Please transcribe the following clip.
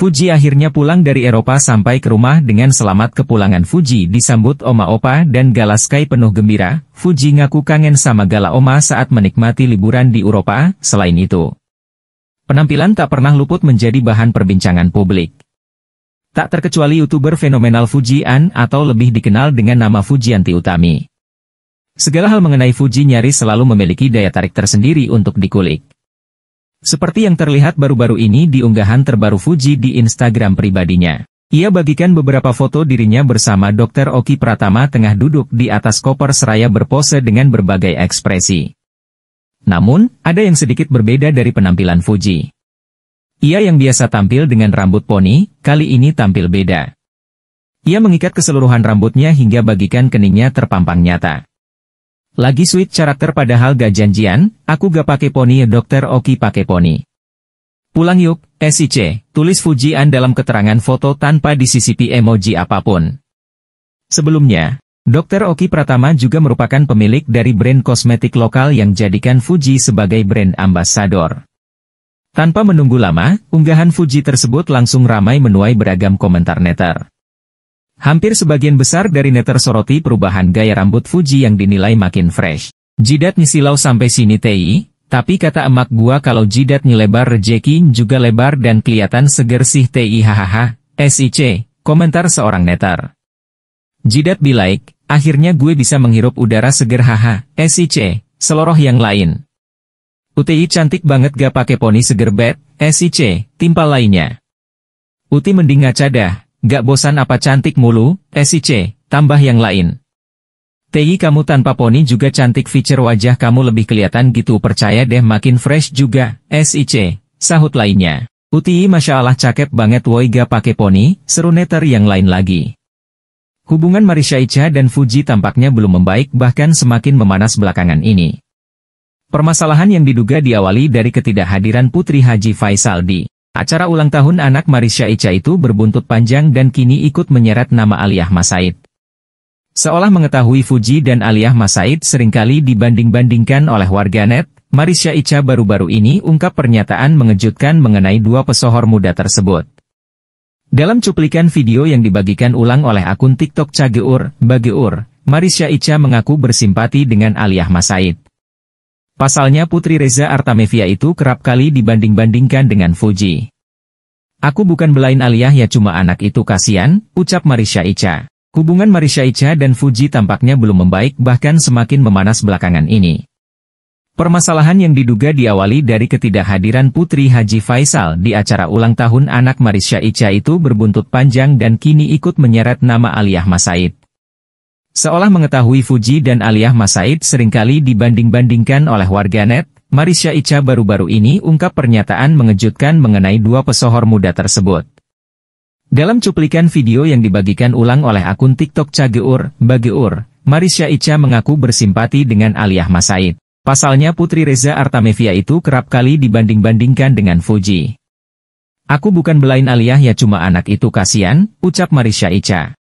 Fuji akhirnya pulang dari Eropa sampai ke rumah dengan selamat kepulangan Fuji disambut Oma Opa dan Gala Sky penuh gembira, Fuji ngaku kangen sama Gala Oma saat menikmati liburan di Eropa, selain itu. Penampilan tak pernah luput menjadi bahan perbincangan publik. Tak terkecuali youtuber fenomenal Fuji An atau lebih dikenal dengan nama Fujianti Utami. Segala hal mengenai Fuji nyaris selalu memiliki daya tarik tersendiri untuk dikulik. Seperti yang terlihat baru-baru ini di unggahan terbaru Fuji di Instagram pribadinya. Ia bagikan beberapa foto dirinya bersama Dr. Oki Pratama tengah duduk di atas koper seraya berpose dengan berbagai ekspresi. Namun, ada yang sedikit berbeda dari penampilan Fuji. Ia yang biasa tampil dengan rambut poni, kali ini tampil beda. Ia mengikat keseluruhan rambutnya hingga bagikan keningnya terpampang nyata. Lagi sweet karakter padahal gak janjian, aku gak pake poni dokter Oki pake poni. Pulang yuk, eh SIC, tulis Fujian dalam keterangan foto tanpa disisipi emoji apapun. Sebelumnya, dokter Oki Pratama juga merupakan pemilik dari brand kosmetik lokal yang jadikan Fuji sebagai brand ambasador. Tanpa menunggu lama, unggahan Fuji tersebut langsung ramai menuai beragam komentar netter. Hampir sebagian besar dari netter soroti perubahan gaya rambut Fuji yang dinilai makin fresh. Jidat nisilau sampai sini tei, tapi kata emak gua kalau jidat lebar rejeki juga lebar dan kelihatan seger sih tei hahaha, SIC, komentar seorang netter. Jidat bilaik, akhirnya gue bisa menghirup udara seger haha, SIC, seloroh yang lain. UTI cantik banget gak pakai poni seger bet, SIC, timpal lainnya. Uti mending ngaca dah, Gak bosan apa cantik mulu, eh, SIC, tambah yang lain. TI kamu tanpa poni juga cantik feature wajah kamu lebih kelihatan gitu percaya deh makin fresh juga, eh, SIC, sahut lainnya. UTI Masya Allah cakep banget woi gak pake poni, seru neter yang lain lagi. Hubungan Marisha Icha dan Fuji tampaknya belum membaik bahkan semakin memanas belakangan ini. Permasalahan yang diduga diawali dari ketidakhadiran Putri Haji Faisal di Acara ulang tahun anak Marisha Ica itu berbuntut panjang dan kini ikut menyeret nama Aliyah Masaid. Seolah mengetahui Fuji dan Aliyah Masaid seringkali dibanding-bandingkan oleh warganet, Marisha Ica baru-baru ini ungkap pernyataan mengejutkan mengenai dua pesohor muda tersebut. Dalam cuplikan video yang dibagikan ulang oleh akun TikTok Cageur, Bageur, Marisha Ica mengaku bersimpati dengan Aliyah Masaid. Pasalnya Putri Reza Artamevia itu kerap kali dibanding-bandingkan dengan Fuji. Aku bukan belain Aliyah ya cuma anak itu kasihan, ucap Marisha Ica. Hubungan Marisha Ica dan Fuji tampaknya belum membaik bahkan semakin memanas belakangan ini. Permasalahan yang diduga diawali dari ketidakhadiran Putri Haji Faisal di acara ulang tahun anak Marisha Ica itu berbuntut panjang dan kini ikut menyeret nama Aliyah Masaid. Seolah mengetahui Fuji dan Aliyah Masaid seringkali dibanding-bandingkan oleh warganet, Marisha Ica baru-baru ini ungkap pernyataan mengejutkan mengenai dua pesohor muda tersebut. Dalam cuplikan video yang dibagikan ulang oleh akun TikTok Cageur, Bageur, Marisha Ica mengaku bersimpati dengan Aliyah Masaid. Pasalnya Putri Reza Artamevia itu kerap kali dibanding-bandingkan dengan Fuji. Aku bukan belain Aliyah ya cuma anak itu kasihan, ucap Marisha Ica.